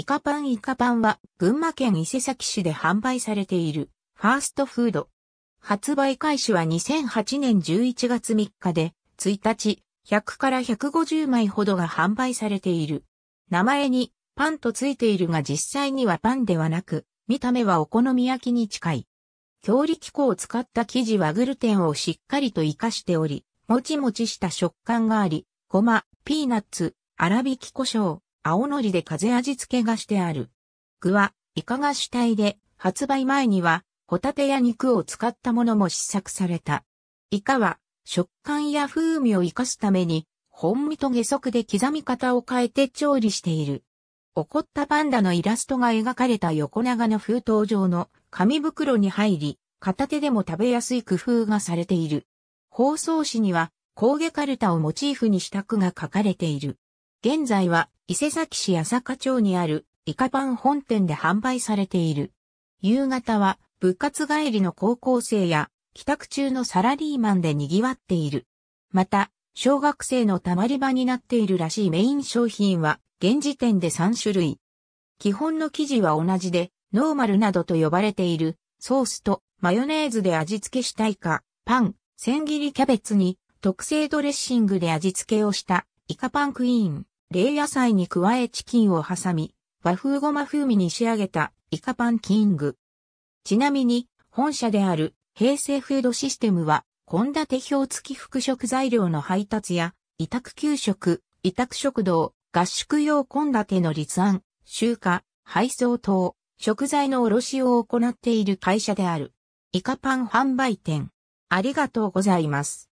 イカパンイカパンは群馬県伊勢崎市で販売されているファーストフード。発売開始は2008年11月3日で1日100から150枚ほどが販売されている。名前にパンとついているが実際にはパンではなく見た目はお好み焼きに近い。強力粉を使った生地はグルテンをしっかりと活かしており、もちもちした食感があり、ごま、ピーナッツ、粗挽き胡椒、青のりで風味付けがしてある。具は、イカが主体で、発売前には、ホタテや肉を使ったものも試作された。イカは、食感や風味を活かすために、本味と下足で刻み方を変えて調理している。怒ったパンダのイラストが描かれた横長の封筒状の紙袋に入り、片手でも食べやすい工夫がされている。包装紙には、工芸カルタをモチーフにした句が書かれている。現在は伊勢崎市八坂町にあるイカパン本店で販売されている。夕方は部活帰りの高校生や帰宅中のサラリーマンで賑わっている。また、小学生の溜まり場になっているらしいメイン商品は現時点で3種類。基本の生地は同じで、ノーマルなどと呼ばれているソースとマヨネーズで味付けしたいか、パン、千切りキャベツに特製ドレッシングで味付けをしたイカパンクイーン。冷野菜に加えチキンを挟み、和風ごま風味に仕上げたイカパンキング。ちなみに、本社である平成フードシステムは、献立表付き副食材料の配達や、委託給食、委託食堂、合宿用献立の立案、集荷、配送等、食材の卸を行っている会社である。イカパン販売店。ありがとうございます。